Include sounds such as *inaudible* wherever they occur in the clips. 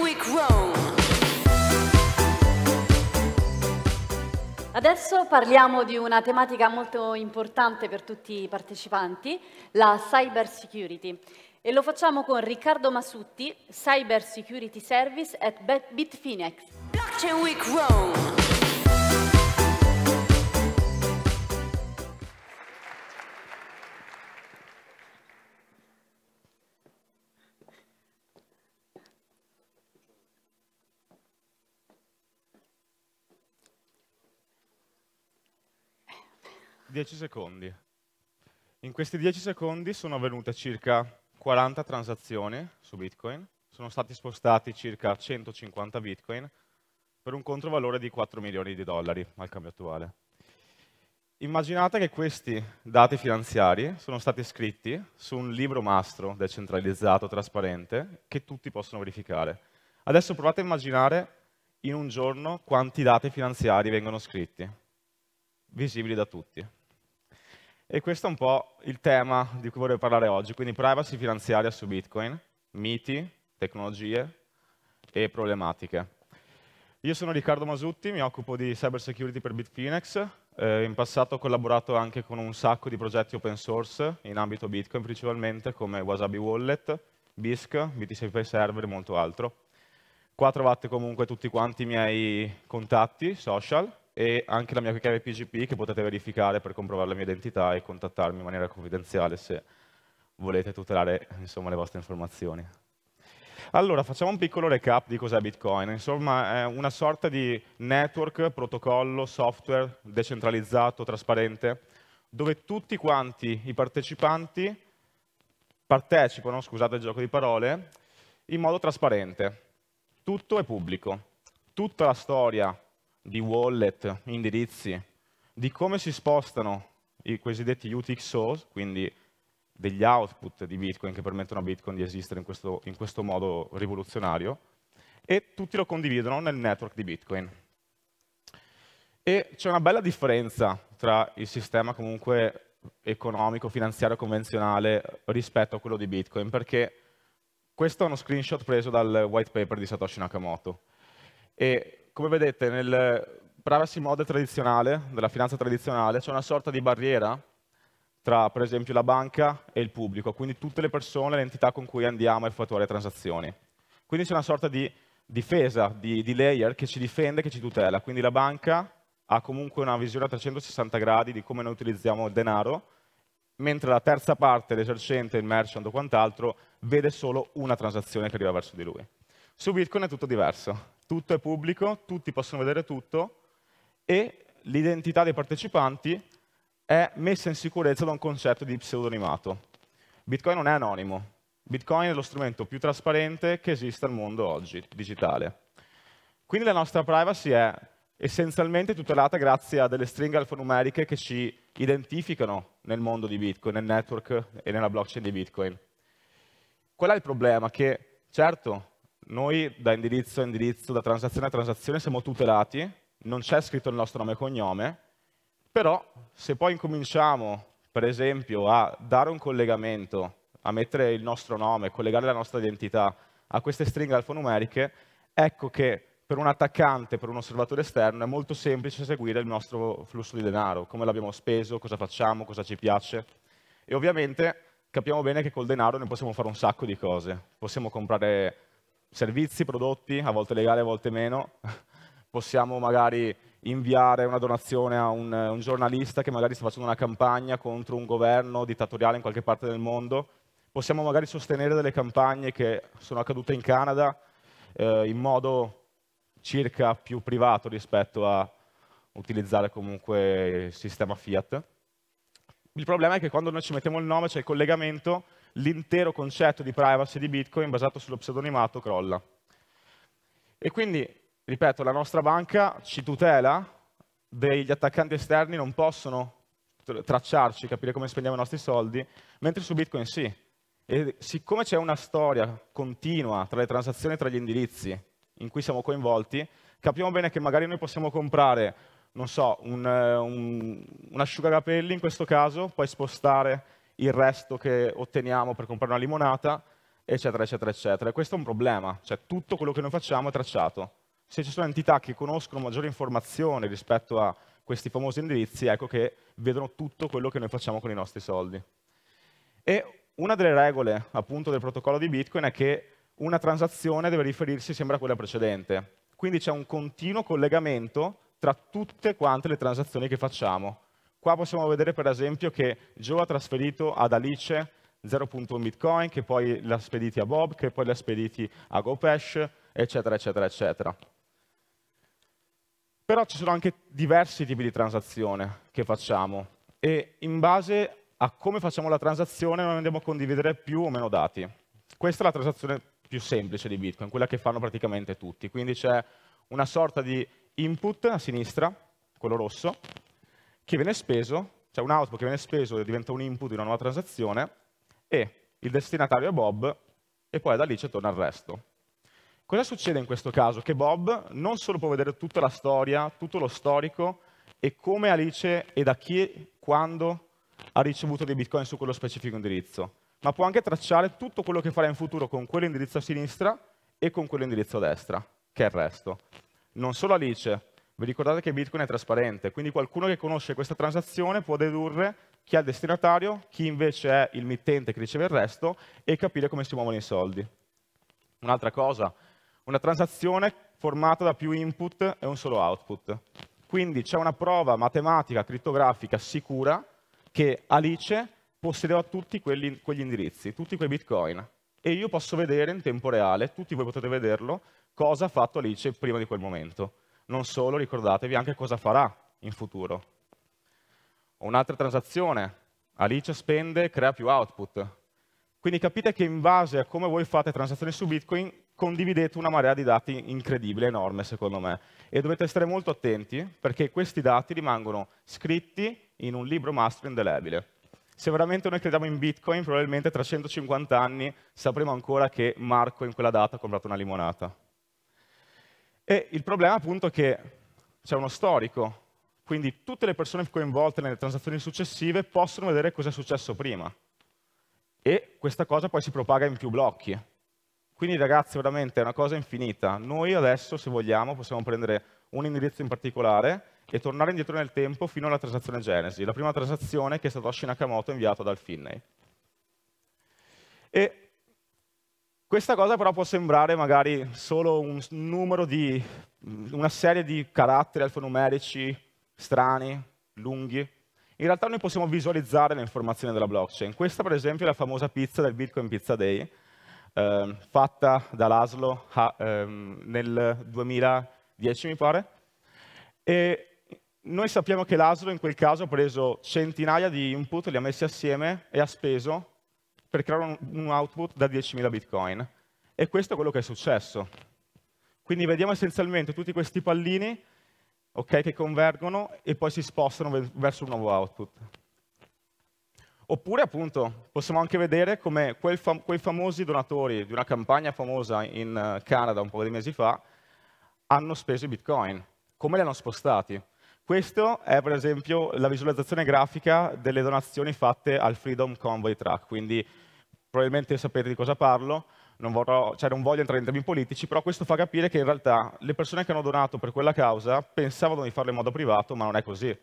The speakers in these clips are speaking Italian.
Week Adesso parliamo di una tematica molto importante per tutti i partecipanti, la cyber security. E lo facciamo con Riccardo Masutti, Cyber Security Service at Bitfinex. Blockchain Week Rome. 10 secondi. In questi 10 secondi sono avvenute circa 40 transazioni su Bitcoin, sono stati spostati circa 150 Bitcoin per un controvalore di 4 milioni di dollari al cambio attuale. Immaginate che questi dati finanziari sono stati scritti su un libro mastro decentralizzato, trasparente, che tutti possono verificare. Adesso provate a immaginare in un giorno quanti dati finanziari vengono scritti, visibili da tutti. E questo è un po' il tema di cui vorrei parlare oggi, quindi privacy finanziaria su Bitcoin, miti, tecnologie e problematiche. Io sono Riccardo Masutti, mi occupo di cyber security per Bitfinex. Eh, in passato ho collaborato anche con un sacco di progetti open source in ambito Bitcoin principalmente, come Wasabi Wallet, BISC, BTCP Server e molto altro. Qua trovate comunque tutti quanti i miei contatti social, e anche la mia chiave PGP che potete verificare per comprovare la mia identità e contattarmi in maniera confidenziale se volete tutelare insomma, le vostre informazioni. Allora, facciamo un piccolo recap di cos'è Bitcoin. Insomma, è una sorta di network, protocollo, software decentralizzato, trasparente, dove tutti quanti i partecipanti partecipano, scusate il gioco di parole, in modo trasparente. Tutto è pubblico. Tutta la storia di wallet, indirizzi, di come si spostano i cosiddetti UTXOs, quindi degli output di Bitcoin che permettono a Bitcoin di esistere in questo, in questo modo rivoluzionario, e tutti lo condividono nel network di Bitcoin. E c'è una bella differenza tra il sistema comunque economico, finanziario, convenzionale rispetto a quello di Bitcoin, perché questo è uno screenshot preso dal white paper di Satoshi Nakamoto. E come vedete nel privacy model tradizionale, della finanza tradizionale, c'è una sorta di barriera tra per esempio la banca e il pubblico, quindi tutte le persone, le entità con cui andiamo a effettuare transazioni. Quindi c'è una sorta di difesa, di, di, layer che ci difende, che ci tutela, quindi la banca ha comunque una visione a 360 gradi di come noi utilizziamo il denaro, mentre la terza parte, l'esercente, il merchant o quant'altro, vede solo una transazione che arriva verso di lui. Su Bitcoin è tutto diverso, tutto è pubblico, tutti possono vedere tutto e l'identità dei partecipanti è messa in sicurezza da un concetto di pseudonimato. Bitcoin non è anonimo, Bitcoin è lo strumento più trasparente che esiste al mondo oggi, digitale. Quindi la nostra privacy è essenzialmente tutelata grazie a delle stringhe alfanumeriche che ci identificano nel mondo di Bitcoin, nel network e nella blockchain di Bitcoin. Qual è il problema? Che certo noi da indirizzo a indirizzo, da transazione a transazione siamo tutelati, non c'è scritto il nostro nome e cognome, però se poi incominciamo per esempio a dare un collegamento, a mettere il nostro nome, collegare la nostra identità a queste stringhe alfanumeriche, ecco che per un attaccante, per un osservatore esterno, è molto semplice seguire il nostro flusso di denaro, come l'abbiamo speso, cosa facciamo, cosa ci piace. E ovviamente capiamo bene che col denaro ne possiamo fare un sacco di cose. Possiamo comprare servizi, prodotti, a volte legali, a volte meno. *laughs* Possiamo magari inviare una donazione a un, un, giornalista che magari sta facendo una campagna contro un governo dittatoriale in qualche parte del mondo. Possiamo magari sostenere delle campagne che sono accadute in Canada eh, in modo circa più privato rispetto a utilizzare comunque il sistema Fiat. Il problema è che quando noi ci mettiamo il nome, c'è cioè il collegamento, l'intero concetto di privacy di Bitcoin basato sullo pseudonimato crolla. E quindi, ripeto, la nostra banca ci tutela, degli attaccanti esterni non possono tracciarci, capire come spendiamo i nostri soldi, mentre su Bitcoin sì. E siccome c'è una storia continua tra le transazioni e tra gli indirizzi in cui siamo coinvolti, capiamo bene che magari noi possiamo comprare, non so, un, eh, un, un asciugacapelli in questo caso, poi spostare il resto che otteniamo per comprare una limonata, eccetera, eccetera, eccetera. E questo è un problema, cioè tutto quello che noi facciamo è tracciato. Se ci sono entità che conoscono maggiori informazioni rispetto a questi famosi indirizzi, ecco che vedono tutto quello che noi facciamo con i nostri soldi. E una delle regole appunto del protocollo di Bitcoin è che una transazione deve riferirsi sempre a quella precedente. Quindi c'è un continuo collegamento tra tutte quante le transazioni che facciamo. Qua possiamo vedere per esempio che Joe ha trasferito ad Alice 0.1 bitcoin, che poi l'ha spediti a Bob, che poi l'ha spediti a GoPesh, eccetera, eccetera, eccetera. Però ci sono anche diversi tipi di transazione che facciamo e in base a come facciamo la transazione noi andiamo a condividere più o meno dati. Questa è la transazione più semplice di Bitcoin, quella che fanno praticamente tutti. Quindi c'è una sorta di input a sinistra, quello rosso, che viene speso, cioè un output che viene speso e diventa un input di una nuova transazione e il destinatario è Bob e poi da lì c'è torna il resto. Cosa succede in questo caso? Che Bob non solo può vedere tutta la storia, tutto lo storico e come Alice e da chi, e quando ha ricevuto dei bitcoin su quello specifico indirizzo, ma può anche tracciare tutto quello che farà in futuro con quell'indirizzo a sinistra e con quell'indirizzo a destra, che è il resto. Non solo Alice, vi ricordate che Bitcoin è trasparente, quindi qualcuno che conosce questa transazione può dedurre chi è il destinatario, chi invece è il mittente che riceve il resto e capire come si muovono i soldi. Un'altra cosa, una transazione formata da più input e un solo output. Quindi c'è una prova matematica, criptografica sicura che Alice possedeva tutti quelli, quegli indirizzi, tutti quei bitcoin. E io posso vedere in tempo reale, tutti voi potete vederlo, cosa ha fatto Alice prima di quel momento. Non solo, ricordatevi anche cosa farà in futuro. Un'altra transazione, Alice spende, crea più output. Quindi capite che in base a come voi fate transazioni su Bitcoin, condividete una marea di dati incredibile, enorme secondo me. E dovete stare molto attenti perché questi dati rimangono scritti in un libro master indelebile. Se veramente noi crediamo in Bitcoin, probabilmente tra 150 anni sapremo ancora che Marco in quella data ha comprato una limonata. E il problema appunto è che c'è uno storico, quindi tutte le persone coinvolte nelle transazioni successive possono vedere cosa è successo prima. E questa cosa poi si propaga in più blocchi. Quindi ragazzi veramente è una cosa infinita. Noi adesso se vogliamo possiamo prendere un indirizzo in particolare e tornare indietro nel tempo fino alla transazione Genesi, la prima transazione che Satoshi Nakamoto ha inviato dal Finney. E questa cosa però può sembrare magari solo un numero di, una serie di caratteri alfanumerici strani, lunghi. In realtà noi possiamo visualizzare le informazioni della blockchain. Questa per esempio è la famosa pizza del Bitcoin Pizza Day, eh, fatta dall'Aslo eh, nel 2010 mi pare. E noi sappiamo che l'Aslo in quel caso ha preso centinaia di input, li ha messi assieme e ha speso per creare un, un output da 10.000 bitcoin. E questo è quello che è successo. Quindi vediamo essenzialmente tutti questi pallini okay, che convergono e poi si spostano verso un nuovo output. Oppure appunto possiamo anche vedere come fam quei famosi donatori di una campagna famosa in eh, Canada un po' di mesi fa hanno speso i bitcoin, come li hanno spostati. Questa è per esempio la visualizzazione grafica delle donazioni fatte al Freedom Convoy Track, quindi probabilmente sapete di cosa parlo, non, vorrò, cioè non voglio entrare in termini politici, però questo fa capire che in realtà le persone che hanno donato per quella causa pensavano di farlo in modo privato, ma non è così.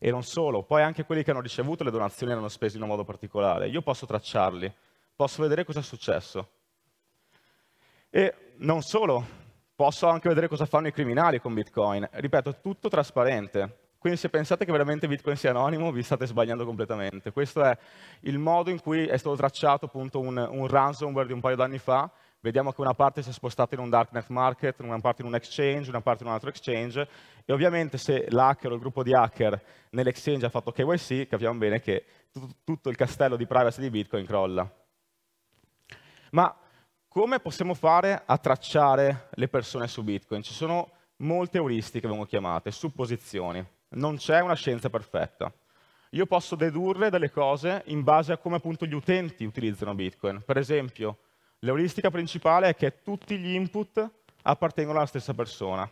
E non solo, poi anche quelli che hanno ricevuto le donazioni erano spesi in un modo particolare. Io posso tracciarli, posso vedere cosa è successo. E non solo, Posso anche vedere cosa fanno i criminali con Bitcoin. Ripeto, tutto trasparente. Quindi se pensate che veramente Bitcoin sia anonimo, vi state sbagliando completamente. Questo è il modo in cui è stato tracciato appunto un, un ransomware di un paio d'anni fa. Vediamo che una parte si è spostata in un darknet market, una parte in un exchange, una parte in un altro exchange. E ovviamente se l'hacker o il gruppo di hacker nell'exchange ha fatto KYC, capiamo bene che tutto il castello di privacy di Bitcoin crolla. Ma come possiamo fare a tracciare le persone su Bitcoin? Ci sono molte euristiche, vengono chiamate, supposizioni. Non c'è una scienza perfetta. Io posso dedurre delle cose in base a come appunto gli utenti utilizzano Bitcoin. Per esempio, l'euristica principale è che tutti gli input appartengono alla stessa persona.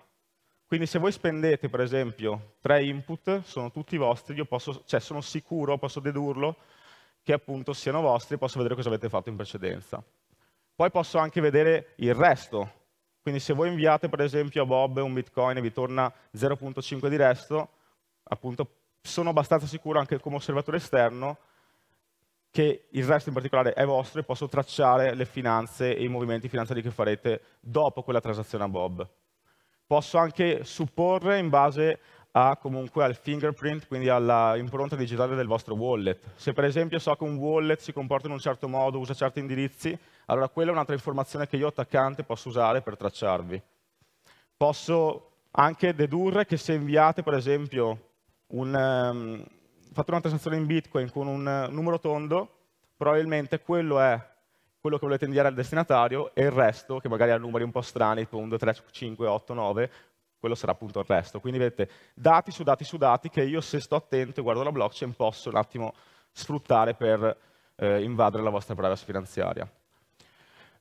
Quindi se voi spendete, per esempio, tre input, sono tutti vostri, io posso, cioè, sono sicuro, posso dedurlo, che appunto siano vostri, posso vedere cosa avete fatto in precedenza. Poi posso anche vedere il resto. Quindi se voi inviate per esempio a Bob un bitcoin e vi torna 0.5 di resto, appunto sono abbastanza sicuro anche come osservatore esterno che il resto in particolare è vostro e posso tracciare le finanze e i movimenti finanziari che farete dopo quella transazione a Bob. Posso anche supporre in base a, comunque al fingerprint, quindi all'impronta digitale del vostro wallet. Se per esempio so che un wallet si comporta in un certo modo, usa certi indirizzi, allora quella è un'altra informazione che io attaccante posso usare per tracciarvi. Posso anche dedurre che se inviate per esempio un, um, fate una transazione in Bitcoin con un uh, numero tondo, probabilmente quello è quello che volete inviare al destinatario e il resto, che magari ha numeri un po' strani, tipo 1, 2, 3, 5, 8, 9, quello sarà appunto il resto. Quindi vedete dati su dati su dati che io se sto attento e guardo la blockchain posso un attimo sfruttare per eh, invadere la vostra privacy finanziaria.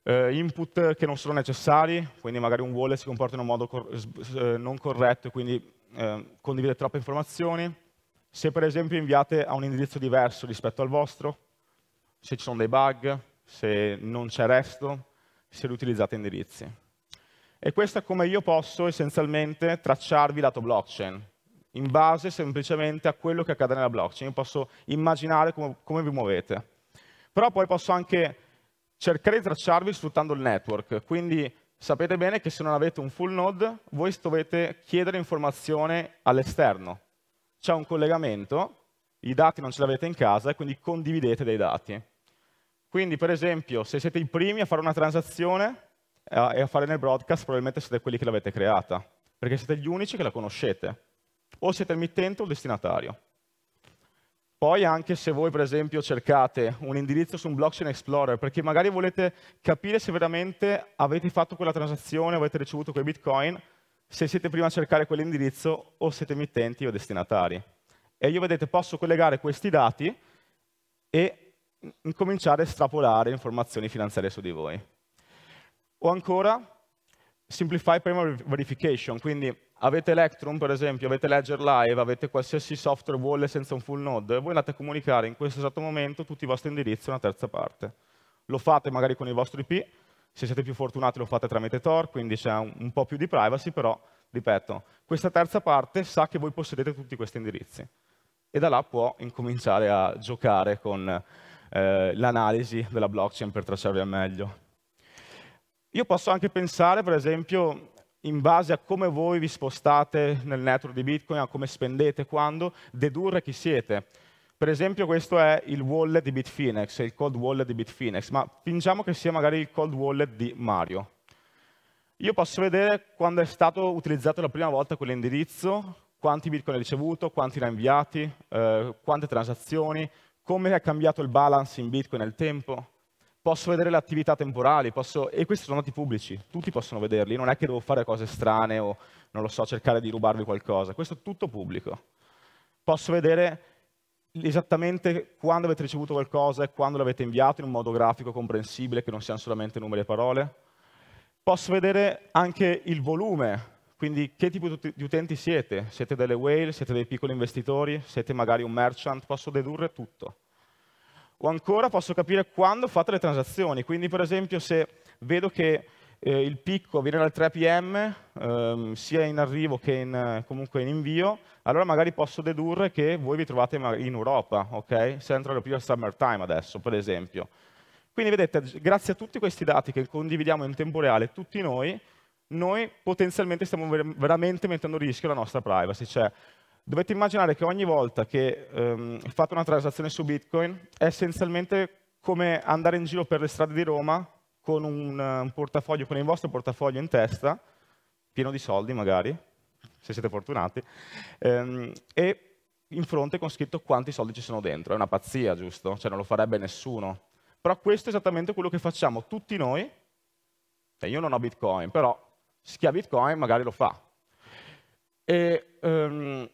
Eh, input che non sono necessari, quindi magari un wallet si comporta in un modo cor eh, non corretto e quindi ehm, condivide troppe informazioni. Se per esempio inviate a un indirizzo diverso rispetto al vostro, se ci sono dei bug, se non c'è resto, se riutilizzate indirizzi. E questo è come io posso essenzialmente tracciarvi lato blockchain, in base semplicemente a quello che accade nella blockchain. Io posso immaginare come, come vi muovete. Però poi posso anche cercare di tracciarvi sfruttando il network. Quindi sapete bene che se non avete un full node, voi dovete chiedere informazione all'esterno. C'è un collegamento, i dati non ce li avete in casa e quindi condividete dei dati. Quindi per esempio se siete i primi a fare una transazione e a fare nel broadcast probabilmente siete quelli che l'avete creata, perché siete gli unici che la conoscete, o siete il mittente o il destinatario. Poi anche se voi per esempio cercate un indirizzo su un blockchain explorer, perché magari volete capire se veramente avete fatto quella transazione, avete ricevuto quei bitcoin, se siete prima a cercare quell'indirizzo o siete mittenti o destinatari. E io vedete posso collegare questi dati e incominciare a estrapolare informazioni finanziarie su di voi. O ancora Simplify Primary Verification, quindi avete Electrum per esempio, avete Ledger Live, avete qualsiasi software vuole senza un full node, voi andate a comunicare in questo esatto momento tutti i vostri indirizzi a una terza parte. Lo fate magari con i vostri IP, se siete più fortunati lo fate tramite Tor, quindi c'è un, un po' più di privacy, però ripeto, questa terza parte sa che voi possedete tutti questi indirizzi e da là può incominciare a giocare con eh, l'analisi della blockchain per tracciarvi al meglio. Io posso anche pensare, per esempio, in base a come voi vi spostate nel network di Bitcoin, a come spendete, quando, dedurre chi siete. Per esempio questo è il wallet di Bitfinex, il cold wallet di Bitfinex, ma fingiamo che sia magari il cold wallet di Mario. Io posso vedere quando è stato utilizzato la prima volta quell'indirizzo, quanti bitcoin ha ricevuto, quanti ne ha inviati, eh, quante transazioni, come è cambiato il balance in bitcoin nel tempo posso vedere le attività temporali, posso... e questi sono dati pubblici, tutti possono vederli, non è che devo fare cose strane o, non lo so, cercare di rubarvi qualcosa, questo è tutto pubblico. Posso vedere esattamente quando avete ricevuto qualcosa e quando l'avete inviato in un modo grafico comprensibile, che non siano solamente numeri e parole. Posso vedere anche il volume, quindi che tipo di utenti siete, siete delle whale, siete dei piccoli investitori, siete magari un merchant, posso dedurre tutto. O ancora posso capire quando ho fatto le transazioni, quindi per esempio se vedo che eh, il picco viene dal 3 pm, ehm, sia in arrivo che in, comunque in invio, allora magari posso dedurre che voi vi trovate in Europa, ok? Central European Summer Time adesso, per esempio. Quindi vedete, grazie a tutti questi dati che condividiamo in tempo reale tutti noi, noi potenzialmente stiamo ver veramente mettendo a rischio la nostra privacy, cioè Dovete immaginare che ogni volta che ehm, fate una transazione su Bitcoin è essenzialmente come andare in giro per le strade di Roma con un, un portafoglio, con il vostro portafoglio in testa, pieno di soldi magari, se siete fortunati, ehm, e in fronte con scritto quanti soldi ci sono dentro. È una pazzia, giusto? Cioè non lo farebbe nessuno. Però questo è esattamente quello che facciamo tutti noi. Cioè, io non ho Bitcoin, però chi ha Bitcoin magari lo fa. E, um,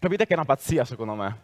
Capite che è una pazzia, secondo me.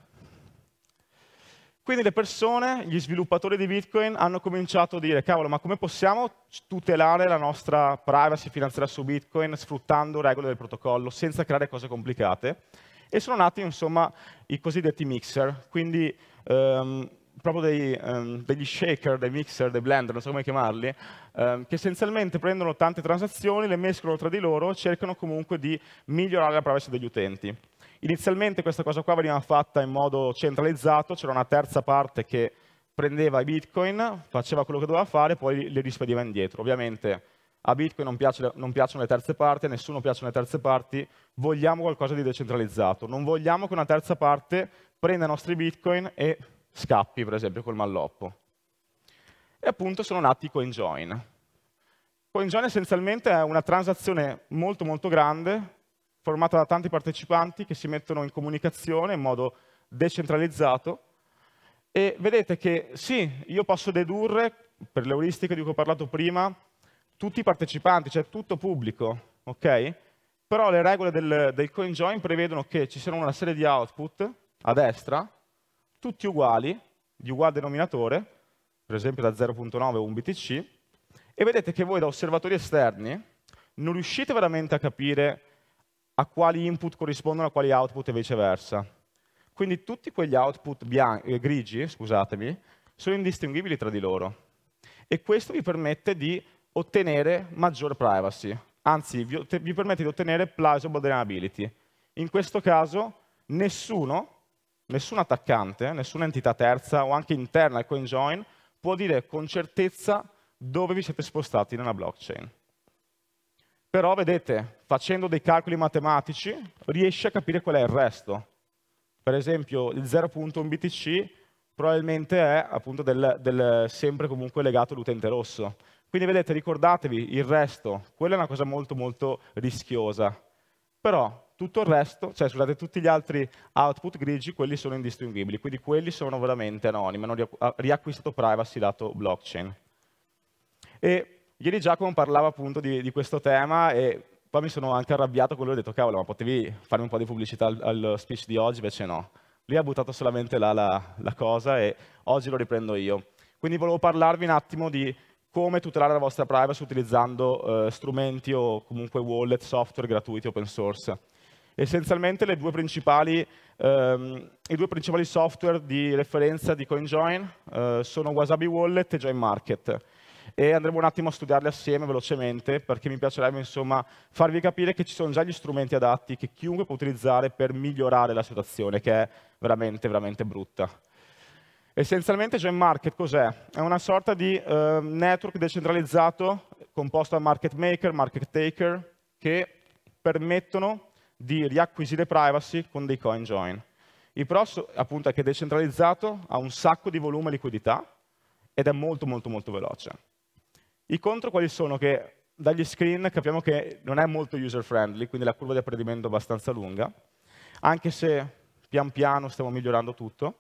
Quindi le persone, gli sviluppatori di Bitcoin, hanno cominciato a dire, cavolo, ma come possiamo tutelare la nostra privacy finanziaria su Bitcoin sfruttando regole del protocollo, senza creare cose complicate? E sono nati, insomma, i cosiddetti mixer, quindi ehm, proprio dei, ehm, degli shaker, dei mixer, dei blender, non so come chiamarli, ehm, che essenzialmente prendono tante transazioni, le mescolano tra di loro e cercano comunque di migliorare la privacy degli utenti. Inizialmente questa cosa qua veniva fatta in modo centralizzato, c'era una terza parte che prendeva i bitcoin, faceva quello che doveva fare e poi li rispediva indietro. Ovviamente a bitcoin non, piace, non piacciono le terze parti, a nessuno piacciono le terze parti, vogliamo qualcosa di decentralizzato. Non vogliamo che una terza parte prenda i nostri bitcoin e scappi, per esempio, col malloppo. E appunto sono nati i CoinJoin. CoinJoin essenzialmente è una transazione molto molto grande formata da tanti partecipanti che si mettono in comunicazione in modo decentralizzato e vedete che sì, io posso dedurre, per le euristiche di cui ho parlato prima, tutti i partecipanti, cioè tutto pubblico, ok? Però le regole del, del CoinJoin prevedono che ci siano una serie di output a destra, tutti uguali, di uguale denominatore, per esempio da 0.9 o 1 BTC, e vedete che voi da osservatori esterni non riuscite veramente a capire a quali input corrispondono a quali output e viceversa. Quindi tutti quegli output bianchi, eh, grigi scusatemi, sono indistinguibili tra di loro e questo vi permette di ottenere maggior privacy, anzi vi, vi permette di ottenere plausible deniability. In questo caso nessuno, nessun attaccante, nessuna entità terza o anche interna al CoinJoin può dire con certezza dove vi siete spostati nella blockchain. Però vedete, facendo dei calcoli matematici, riesce a capire qual è il resto. Per esempio, il 0.1 BTC probabilmente è appunto del, del sempre comunque legato all'utente rosso. Quindi vedete, ricordatevi, il resto, quella è una cosa molto molto rischiosa. Però tutto il resto, cioè scusate, tutti gli altri output grigi, quelli sono indistinguibili, quindi quelli sono veramente anonimi, hanno riacquistato privacy dato blockchain. E Ieri Giacomo parlava appunto di, di questo tema e poi mi sono anche arrabbiato con lui e ho detto cavolo ma potevi farmi un po' di pubblicità al, al speech di oggi, invece no. Lì ha buttato solamente là la, la cosa e oggi lo riprendo io. Quindi volevo parlarvi un attimo di come tutelare la vostra privacy utilizzando eh, strumenti o comunque wallet, software gratuiti open source. Essenzialmente due ehm, i due principali software di referenza di CoinJoin eh, sono Wasabi Wallet e Join Market e andremo un attimo a studiarle assieme velocemente perché mi piacerebbe insomma, farvi capire che ci sono già gli strumenti adatti che chiunque può utilizzare per migliorare la situazione che è veramente, veramente brutta. Essenzialmente Join Market cos'è? È una sorta di eh, network decentralizzato composto da market maker, market taker che permettono di riacquisire privacy con dei coin join. Il PROS appunto è che è decentralizzato, ha un sacco di volume e liquidità ed è molto molto molto veloce. I contro quali sono? Che dagli screen capiamo che non è molto user friendly, quindi la curva di apprendimento è abbastanza lunga, anche se pian piano stiamo migliorando tutto.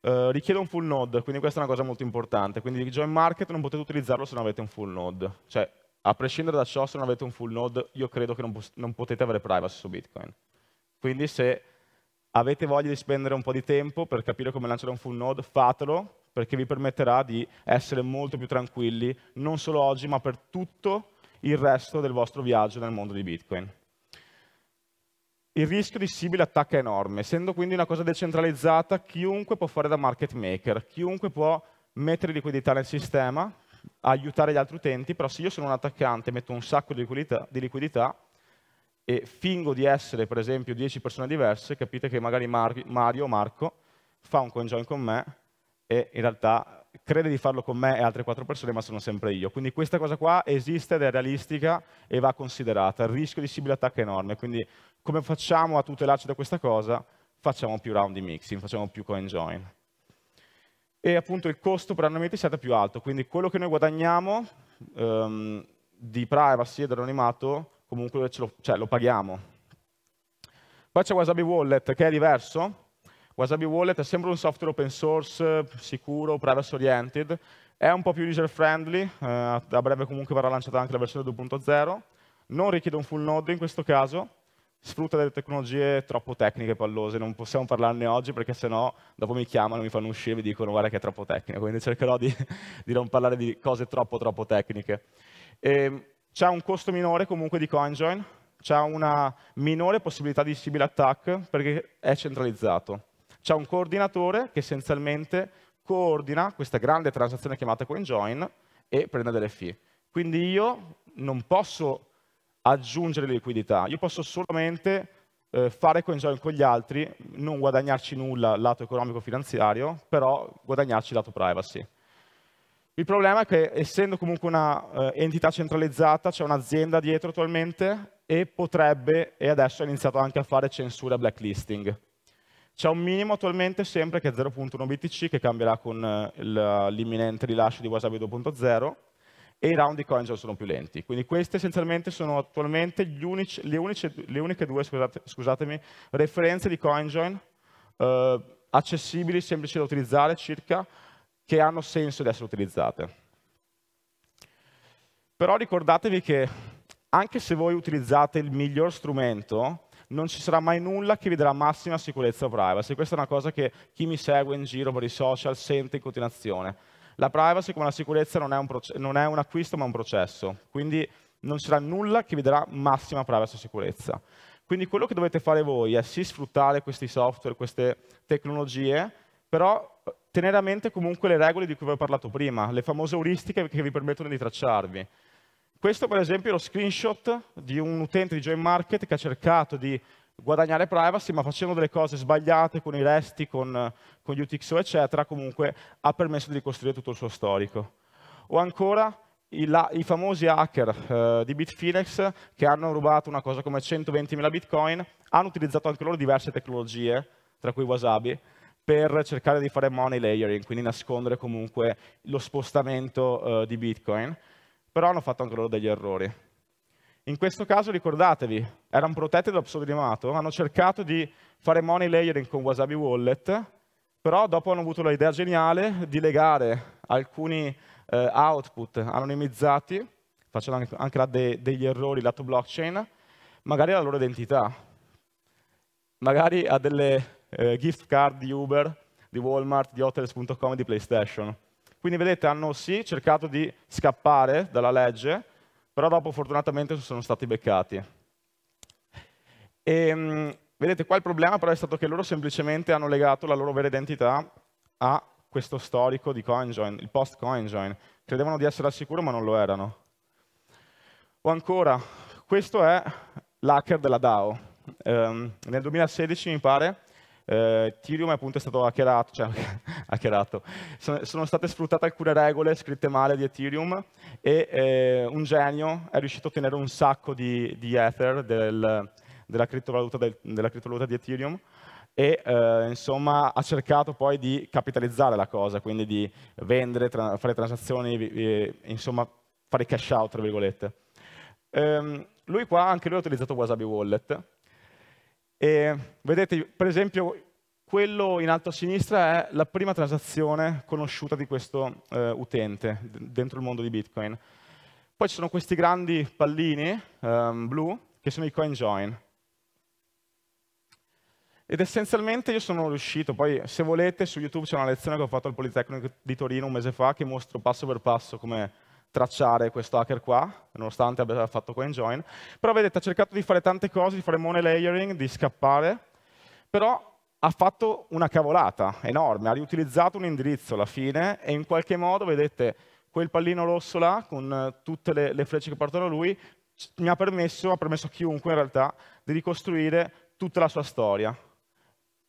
Eh, richiede un full node, quindi questa è una cosa molto importante. Quindi il join market non potete utilizzarlo se non avete un full node. Cioè, a prescindere da ciò, se non avete un full node, io credo che non, non potete avere privacy su Bitcoin. Quindi se avete voglia di spendere un po' di tempo per capire come lanciare un full node, fatelo, perché vi permetterà di essere molto più tranquilli, non solo oggi, ma per tutto il resto del vostro viaggio nel mondo di Bitcoin. Il rischio di simile attacca è enorme, essendo quindi una cosa decentralizzata, chiunque può fare da market maker, chiunque può mettere liquidità nel sistema, aiutare gli altri utenti, però se io sono un attaccante e metto un sacco di liquidità, di liquidità e fingo di essere, per esempio, 10 persone diverse, capite che magari Mario o Marco fa un conjoin con me e in realtà crede di farlo con me e altre quattro persone, ma sono sempre io. Quindi questa cosa qua esiste ed è realistica e va considerata. Il rischio di simile attacco è enorme, quindi come facciamo a tutelarci da questa cosa? Facciamo più round di mixing, facciamo più coin join. E appunto il costo per anno è stato più alto, quindi quello che noi guadagniamo um, di privacy e dell'anonimato comunque lo, cioè, lo paghiamo. Poi c'è Wasabi Wallet che è diverso, Wasabi Wallet è sempre un software open source, sicuro, privacy oriented, è un po' più user friendly, eh, a breve comunque verrà lanciata anche la versione 2.0, non richiede un full node in questo caso, sfrutta delle tecnologie troppo tecniche e pallose, non possiamo parlarne oggi perché sennò dopo mi chiamano, mi fanno uscire e mi dicono guarda che è troppo tecnico, quindi cercherò di, *laughs* di non parlare di cose troppo troppo tecniche. Ehm, c'è un costo minore comunque di CoinJoin, c'è una minore possibilità di simile attack perché è centralizzato. C'è un coordinatore che essenzialmente coordina questa grande transazione chiamata CoinJoin e prende delle fee. Quindi io non posso aggiungere liquidità, io posso solamente eh, fare CoinJoin con gli altri, non guadagnarci nulla lato economico-finanziario, però guadagnarci lato privacy. Il problema è che essendo comunque un'entità eh, centralizzata, c'è un'azienda dietro attualmente e potrebbe, e adesso ha iniziato anche a fare censura blacklisting. C'è un minimo attualmente sempre che è 0.1 BTC che cambierà con eh, l'imminente rilascio di Wasabi 2.0 e i round di CoinJoy sono più lenti. Quindi queste essenzialmente sono attualmente unici, le, unici, le, uniche due scusate, scusatemi, referenze di CoinJoin eh, accessibili, semplici da utilizzare circa, che hanno senso di essere utilizzate. Però ricordatevi che anche se voi utilizzate il miglior strumento, non ci sarà mai nulla che vi darà massima sicurezza o privacy. Questa è una cosa che chi mi segue in giro per i social sente in continuazione. La privacy, come la sicurezza, non è un, non è un acquisto ma un processo. Quindi non sarà nulla che vi darà massima privacy o sicurezza. Quindi quello che dovete fare voi è sì sfruttare questi software, queste tecnologie, però tenere a mente comunque le regole di cui vi ho parlato prima, le famose euristiche che vi permettono di tracciarvi. Questo per esempio è lo screenshot di un utente di Join Market che ha cercato di guadagnare privacy, ma facendo delle cose sbagliate con i resti, con, con gli UTXO, eccetera, comunque ha permesso di ricostruire tutto il suo storico. O ancora i, la, i famosi hacker eh, di Bitfinex che hanno rubato una cosa come 120.000 bitcoin, hanno utilizzato anche loro diverse tecnologie, tra cui Wasabi, per cercare di fare money layering, quindi nascondere comunque lo spostamento eh, di bitcoin però hanno fatto anche loro degli errori. In questo caso ricordatevi, erano protetti dal pseudonimato, hanno cercato di fare money layering con Wasabi Wallet, però dopo hanno avuto l'idea geniale di legare alcuni eh, output anonimizzati, facendo anche, anche là de, degli errori lato blockchain, magari alla loro identità, magari a delle eh, gift card di Uber, di Walmart, di Hotels.com e di PlayStation. Quindi vedete, hanno sì cercato di scappare dalla legge, però dopo fortunatamente sono stati beccati. E, ehm, vedete, qua il problema però è stato che loro semplicemente hanno legato la loro vera identità a questo storico di CoinJoin, il post-CoinJoin. Credevano di essere al sicuro, ma non lo erano. O ancora, questo è l'hacker della DAO. Um, nel 2016, mi pare, eh, Ethereum appunto è stato hackerato, cioè *laughs* hackerato. Sono, sono, state sfruttate alcune regole scritte male di Ethereum e eh, un genio è riuscito a ottenere un sacco di, di Ether del, della, criptovaluta del, della, criptovaluta di Ethereum e eh, insomma ha cercato poi di capitalizzare la cosa, quindi di vendere, tra, fare transazioni, e, eh, insomma fare cash out, tra virgolette. Ehm, lui qua, anche lui ha utilizzato Wasabi Wallet, e vedete, per esempio, quello in alto a sinistra è la prima transazione conosciuta di questo eh, utente dentro il mondo di Bitcoin. Poi ci sono questi grandi pallini ehm, blu che sono i coin join. Ed essenzialmente io sono riuscito, poi se volete su YouTube c'è una lezione che ho fatto al Politecnico di Torino un mese fa che mostro passo per passo come tracciare questo hacker qua, nonostante abbia fatto CoinJoin. Però vedete, ha cercato di fare tante cose, di fare money layering, di scappare, però ha fatto una cavolata enorme, ha riutilizzato un indirizzo alla fine e in qualche modo, vedete, quel pallino rosso là, con eh, tutte le, le frecce che portano lui, mi ha permesso, ha permesso a chiunque in realtà, di ricostruire tutta la sua storia.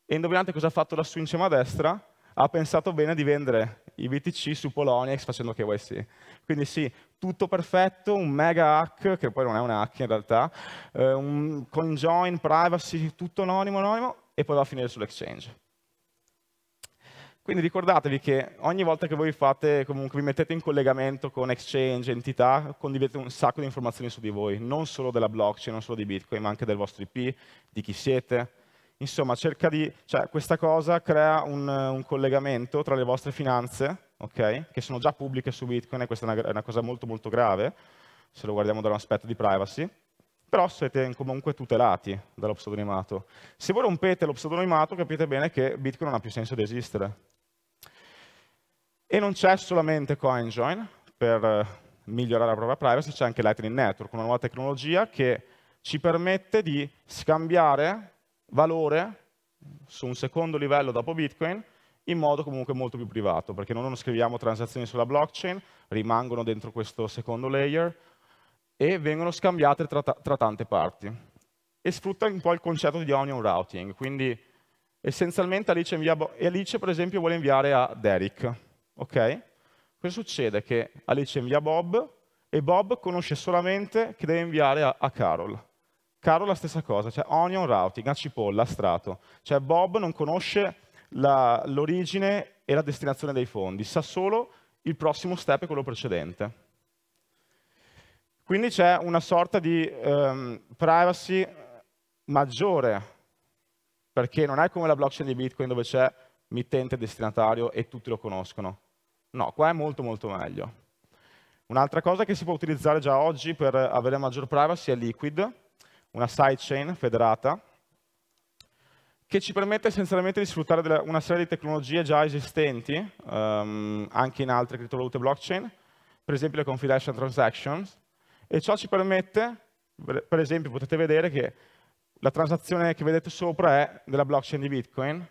E indovinate cosa ha fatto lassù in cima a destra? ha pensato bene di vendere i BTC su Poloniex facendo KYC. Quindi sì, tutto perfetto, un mega hack, che poi non è un hack in realtà, eh, un conjoin, privacy, tutto anonimo, anonimo, e poi va a finire sull'exchange. Quindi ricordatevi che ogni volta che voi fate, comunque vi mettete in collegamento con exchange, entità, condividete un sacco di informazioni su di voi, non solo della blockchain, non solo di Bitcoin, ma anche del vostro IP, di chi siete, Insomma, di, cioè, questa cosa crea un, un, collegamento tra le vostre finanze, okay, che sono già pubbliche su Bitcoin, e questa è una, una cosa molto molto grave, se lo guardiamo dall'aspetto di privacy, però siete comunque tutelati dallo pseudonimato. Se voi rompete lo pseudonimato capite bene che Bitcoin non ha più senso di esistere. E non c'è solamente CoinJoin per eh, migliorare la propria privacy, c'è anche Lightning Network, una nuova tecnologia che ci permette di scambiare valore su un secondo livello dopo Bitcoin in modo comunque molto più privato, perché noi non scriviamo transazioni sulla blockchain, rimangono dentro questo secondo layer e vengono scambiate tra, tra tante parti. E sfrutta un po' il concetto di onion routing, quindi essenzialmente Alice, invia, Alice per esempio vuole inviare a Derek, ok? Cosa succede? Che Alice invia Bob e Bob conosce solamente che deve inviare a, a Carol. Caro la stessa cosa, c'è onion routing, a cipolla, a strato. Cioè Bob non conosce l'origine e la destinazione dei fondi, sa solo il prossimo step e quello precedente. Quindi c'è una sorta di ehm, privacy maggiore, perché non è come la blockchain di Bitcoin dove c'è mittente destinatario e tutti lo conoscono. No, qua è molto molto meglio. Un'altra cosa che si può utilizzare già oggi per avere maggior privacy è Liquid, una sidechain federata, che ci permette essenzialmente di sfruttare una serie di tecnologie già esistenti, um, anche in altre criptovalute blockchain, per esempio le confidential transactions, e ciò ci permette, per esempio potete vedere che la transazione che vedete sopra è della blockchain di Bitcoin,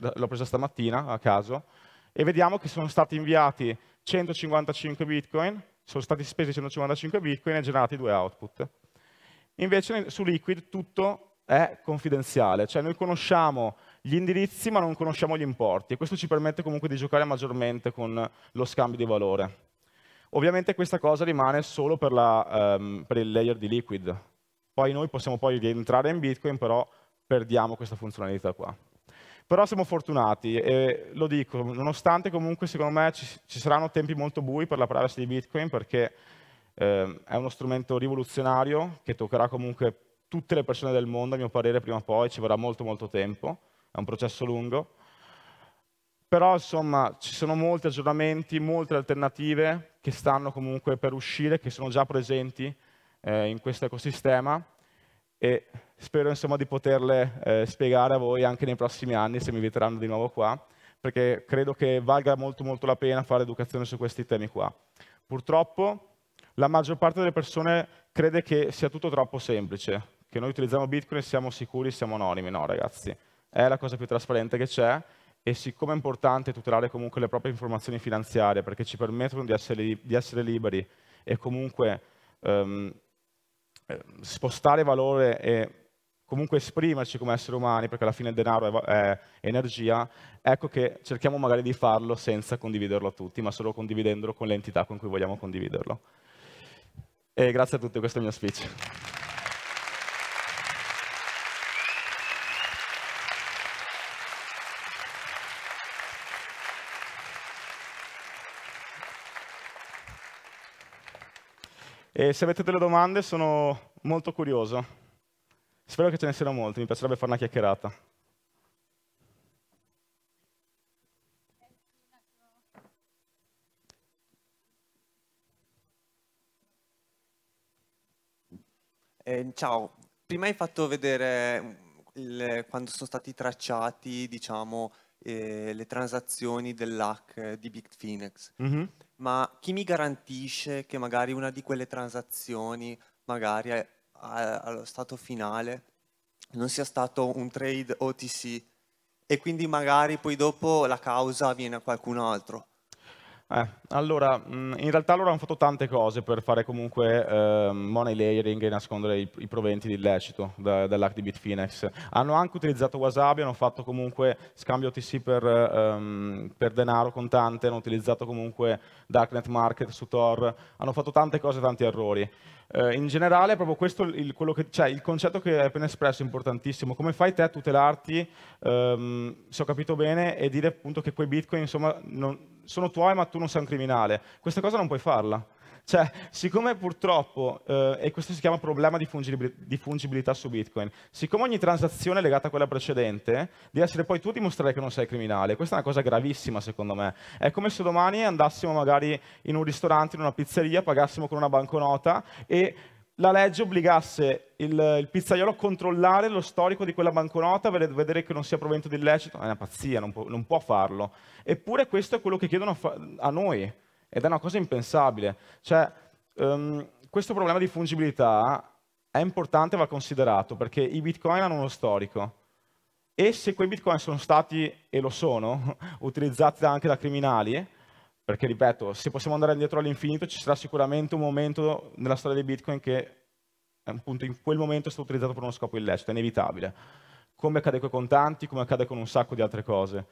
l'ho presa stamattina a caso, e vediamo che sono stati inviati 155 Bitcoin, sono stati spesi 155 Bitcoin e generati due output. Invece su Liquid tutto è confidenziale, cioè noi conosciamo gli indirizzi ma non conosciamo gli importi e questo ci permette comunque di giocare maggiormente con lo scambio di valore. Ovviamente questa cosa rimane solo per, la, um, per il layer di Liquid, poi noi possiamo poi rientrare in Bitcoin però perdiamo questa funzionalità qua. Però siamo fortunati e lo dico, nonostante comunque secondo me ci, ci saranno tempi molto bui per la privacy di Bitcoin perché eh, è uno strumento rivoluzionario che toccherà comunque tutte le persone del mondo, a mio parere, prima o poi, ci vorrà molto molto tempo, è un processo lungo. Però insomma ci sono molti aggiornamenti, molte alternative che stanno comunque per uscire, che sono già presenti eh, in questo ecosistema e spero insomma, di poterle eh, spiegare a voi anche nei prossimi anni se mi inviteranno di nuovo qua, perché credo che valga molto molto la pena fare educazione su questi temi qua. Purtroppo la maggior parte delle persone crede che sia tutto troppo semplice, che noi utilizziamo Bitcoin e siamo sicuri, siamo anonimi. No, ragazzi, è la cosa più trasparente che c'è e siccome è importante tutelare comunque le proprie informazioni finanziarie perché ci permettono di essere, li di essere liberi e comunque ehm, eh, spostare valore e comunque esprimerci come esseri umani, perché alla fine il denaro è, energia, ecco che cerchiamo magari di farlo senza condividerlo a tutti, ma solo condividendolo con le entità con cui vogliamo condividerlo. E grazie a tutti, questo è il mio speech. E se avete delle domande sono molto curioso. Spero che ce ne siano molte, mi piacerebbe fare una chiacchierata. Eh, ciao, prima hai fatto vedere mm, il, quando sono stati tracciati diciamo, eh, le transazioni dell'hack di Bitfinex, mm -hmm. ma chi mi garantisce che magari una di quelle transazioni, magari a, a, allo stato finale, non sia stato un trade OTC e quindi magari poi dopo la causa viene a qualcun altro? Eh, allora, mm, in realtà loro hanno fatto tante cose per fare comunque eh, money layering e nascondere i, i proventi di illecito da, dall'hack di Bitfinex. Hanno anche utilizzato Wasabi, hanno fatto comunque scambio OTC per, ehm, per denaro contante, hanno utilizzato comunque Darknet Market su Tor, hanno fatto tante cose, e tanti errori. Eh, in generale proprio questo il, che, cioè, il, concetto che hai appena espresso è importantissimo. Come fai te a tutelarti, ehm, se ho capito bene, e dire appunto che quei bitcoin insomma, non, sono tuoi ma tu non sei un criminale. Questa cosa non puoi farla. Cioè, siccome purtroppo, eh, e questo si chiama problema di, fungibil di, fungibilità su Bitcoin, siccome ogni transazione è legata a quella precedente, devi essere poi tu a dimostrare che non sei criminale. Questa è una cosa gravissima, secondo me. È come se domani andassimo magari in un ristorante, in una pizzeria, pagassimo con una banconota e la legge obbligasse il, il, pizzaiolo a controllare lo storico di quella banconota per vedere che non sia provento di illecito, è una pazzia, non può, non può farlo. Eppure questo è quello che chiedono a, noi, ed è una cosa impensabile. Cioè, um, questo problema di fungibilità è importante, e va considerato, perché i bitcoin hanno uno storico. E se quei bitcoin sono stati, e lo sono, *laughs* utilizzati anche da criminali, perché, ripeto, se possiamo andare indietro all'infinito, ci sarà sicuramente un momento nella storia di Bitcoin che appunto in quel momento è stato utilizzato per uno scopo illecito, è inevitabile. Come accade con i contanti, come accade con un sacco di altre cose.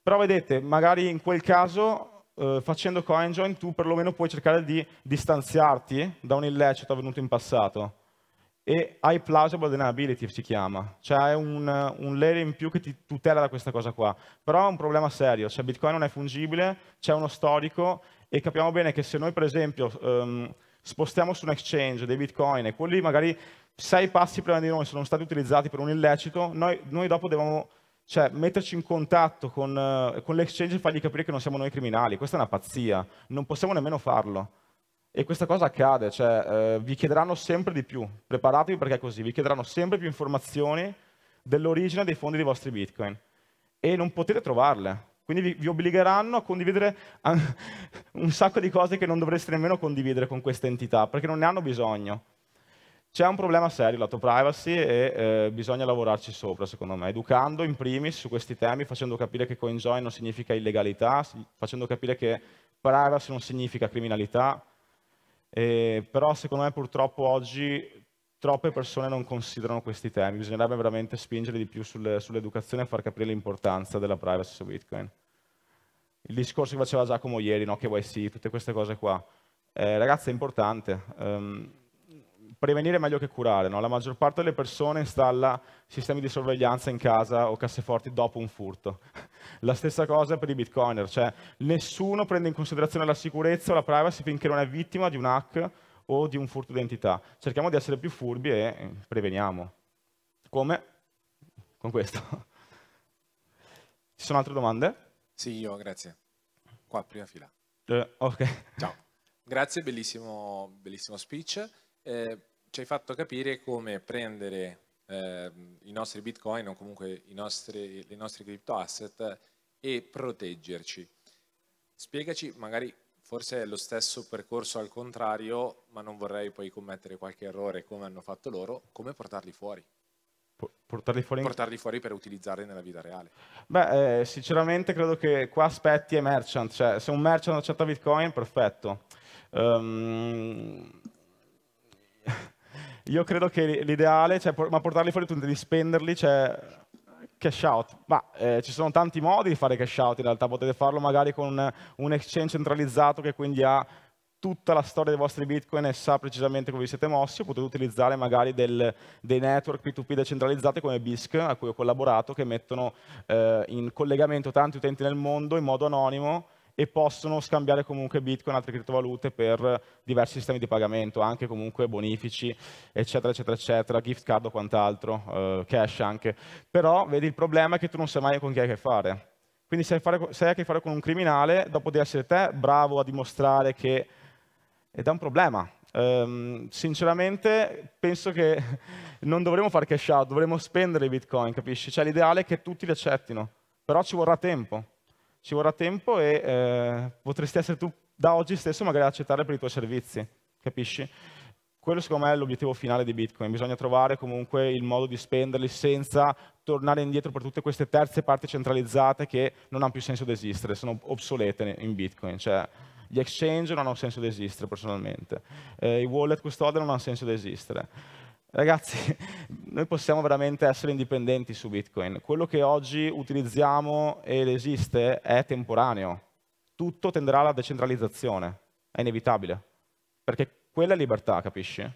Però vedete, magari in quel caso, eh, facendo CoinJoin, tu perlomeno puoi cercare di distanziarti da un illecito avvenuto in passato e High Plausible Deniability si chiama, cioè è un, un layer in più che ti tutela da questa cosa qua. Però è un problema serio, cioè Bitcoin non è fungibile, c'è uno storico e capiamo bene che se noi per esempio ehm, spostiamo su un exchange dei Bitcoin e quelli magari sei passi prima di noi sono stati utilizzati per un illecito, noi, noi dopo dobbiamo cioè, metterci in contatto con, eh, con l'exchange e fargli capire che non siamo noi criminali. Questa è una pazzia, non possiamo nemmeno farlo. E questa cosa accade, cioè eh, vi chiederanno sempre di più, preparatevi perché è così, vi chiederanno sempre più informazioni dell'origine dei fondi dei vostri bitcoin e non potete trovarle. Quindi vi, vi obbligheranno a condividere *laughs* un sacco di cose che non dovreste nemmeno condividere con queste entità, perché non ne hanno bisogno. C'è un problema serio lato privacy e eh, bisogna lavorarci sopra, secondo me, educando in primis su questi temi, facendo capire che coinjoin non significa illegalità, facendo capire che privacy non significa criminalità, eh, però secondo me purtroppo oggi troppe persone non considerano questi temi, bisognerebbe veramente spingere di più sul, sull'educazione e far capire l'importanza della privacy su Bitcoin. Il discorso che faceva Giacomo ieri, no? KYC, tutte queste cose qua. Eh, ragazzi è importante, um, prevenire è meglio che curare, no? la maggior parte delle persone installa sistemi di sorveglianza in casa o casseforti dopo un furto. *laughs* la stessa cosa per i bitcoiner, cioè nessuno prende in considerazione la sicurezza o la privacy finché non è vittima di un hack o di un furto d'identità. Cerchiamo di essere più furbi e eh, preveniamo. Come? Con questo. Ci sono altre domande? Sì, io, grazie. Qua, prima fila. Eh, ok. Ciao. Grazie, bellissimo, bellissimo speech. Eh, ci hai fatto capire come prendere eh, i nostri bitcoin o comunque i nostri, i nostri crypto asset e proteggerci. Spiegaci magari forse è lo stesso percorso al contrario, ma non vorrei poi commettere qualche errore come hanno fatto loro, come portarli fuori. Portarli fuori, in... portarli fuori per utilizzarli nella vita reale. Beh, eh, sinceramente credo che qua aspetti è merchant, cioè se un merchant accetta Bitcoin, perfetto. Um, io credo che l'ideale, cioè, ma portarli fuori tutti, di spenderli, cioè cash out. Ma eh, ci sono tanti modi di fare cash out in realtà, potete farlo magari con un exchange centralizzato che quindi ha tutta la storia dei vostri bitcoin e sa precisamente come vi siete mossi, potete utilizzare magari del, dei network P2P decentralizzati come BISC, a cui ho collaborato, che mettono eh, in collegamento tanti utenti nel mondo in modo anonimo e possono scambiare comunque Bitcoin e altre criptovalute per diversi sistemi di pagamento, anche comunque bonifici, eccetera, eccetera, eccetera, gift card o quant'altro, eh, cash anche. Però vedi il problema è che tu non sai mai con chi hai a che fare. Quindi se hai a che fare con un criminale, dopo di essere te bravo a dimostrare che... Ed è un problema, Um, sinceramente penso che *laughs* non dovremmo fare cash out, dovremmo spendere i bitcoin, capisci? Cioè l'ideale è che tutti li accettino, però ci vorrà tempo ci vorrà tempo e eh, potresti essere tu da oggi stesso magari ad accettare per i tuoi servizi, capisci? Quello secondo me è l'obiettivo finale di Bitcoin, bisogna trovare comunque il modo di spenderli senza tornare indietro per tutte queste terze parti centralizzate che non hanno più senso di esistere, sono obsolete in Bitcoin, cioè gli exchange non hanno senso di esistere personalmente, eh, i wallet custode non hanno senso di esistere. Ragazzi, *laughs* noi possiamo veramente essere indipendenti su Bitcoin. Quello che oggi utilizziamo ed esiste è temporaneo. Tutto tenderà alla decentralizzazione, è inevitabile. Perché quella è libertà, capisci?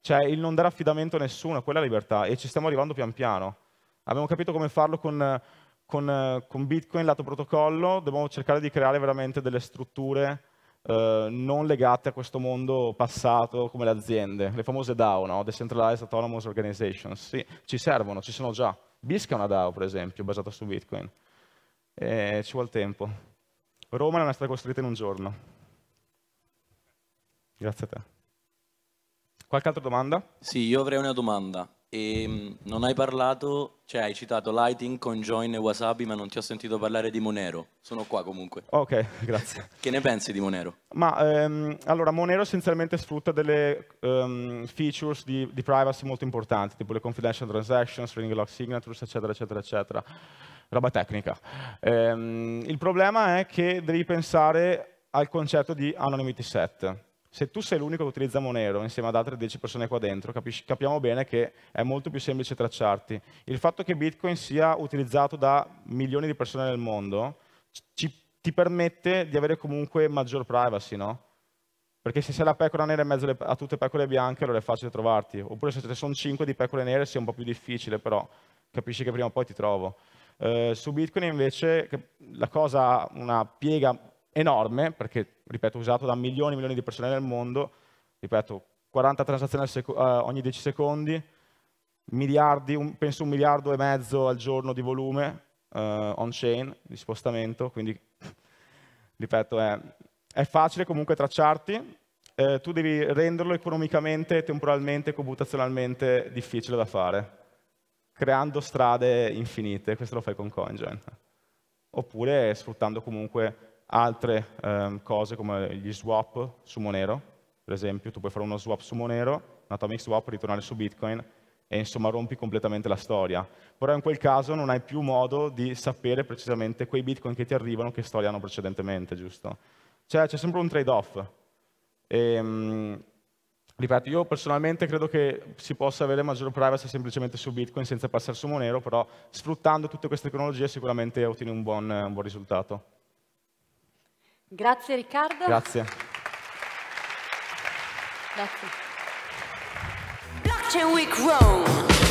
Cioè il non dare affidamento a nessuno, quella è libertà e ci stiamo arrivando pian piano. Abbiamo capito come farlo con, con, con Bitcoin, lato protocollo, dobbiamo cercare di creare veramente delle strutture eh, non legate a questo mondo passato come le aziende, le famose DAO, no? Decentralized Autonomous Organizations. Sì, ci servono, ci sono già. BISC è una DAO, per esempio, basata su Bitcoin. E ci vuole tempo. Roma non è stata costruita in un giorno. Grazie a te. Qualche altra domanda? Sì, io avrei una domanda. E mm, non hai parlato, cioè hai citato Lighting con Join e Wasabi, ma non ti ho sentito parlare di Monero. Sono qua comunque. Ok, *laughs* grazie. che ne pensi di Monero? Ma ehm, allora, Monero essenzialmente sfrutta delle um, features di, di, privacy molto importanti, tipo le confidential transactions, ring lock signatures, eccetera, eccetera, eccetera. Roba tecnica. Ehm, il problema è che devi pensare al concetto di anonymity set se tu sei l'unico che utilizza Monero insieme ad altre 10 persone qua dentro, capisci, capiamo bene che è molto più semplice tracciarti. Il fatto che Bitcoin sia utilizzato da milioni di persone nel mondo ci, ti permette di avere comunque maggior privacy, no? Perché se sei la pecora nera in mezzo a tutte pecore bianche, allora è facile trovarti. Oppure se ce ne sono 5 di pecore nere sia un po' più difficile, però capisci che prima o poi ti trovo. Eh, su Bitcoin invece la cosa, una piega enorme, perché, ripeto, usato da milioni e milioni di persone nel mondo, ripeto, 40 transazioni eh, ogni 10 secondi, miliardi, un, penso un miliardo e mezzo al giorno di volume uh, on-chain, di spostamento, quindi, *laughs* ripeto, è, è, facile comunque tracciarti, eh, tu devi renderlo economicamente, temporalmente, computazionalmente difficile da fare, creando strade infinite, questo lo fai con CoinGen, oppure sfruttando comunque altre ehm, cose come gli swap su Monero, per esempio, tu puoi fare uno swap su Monero, un atomic swap, ritornare su Bitcoin e insomma rompi completamente la storia. Però in quel caso non hai più modo di sapere precisamente quei Bitcoin che ti arrivano che storia hanno precedentemente, giusto? Cioè c'è sempre un trade-off. Ehm, ripeto, io personalmente credo che si possa avere maggior privacy semplicemente su Bitcoin senza passare su Monero, però sfruttando tutte queste tecnologie sicuramente ottieni un buon, un buon risultato. Grazie Riccardo. Grazie. Grazie. Blockchain Week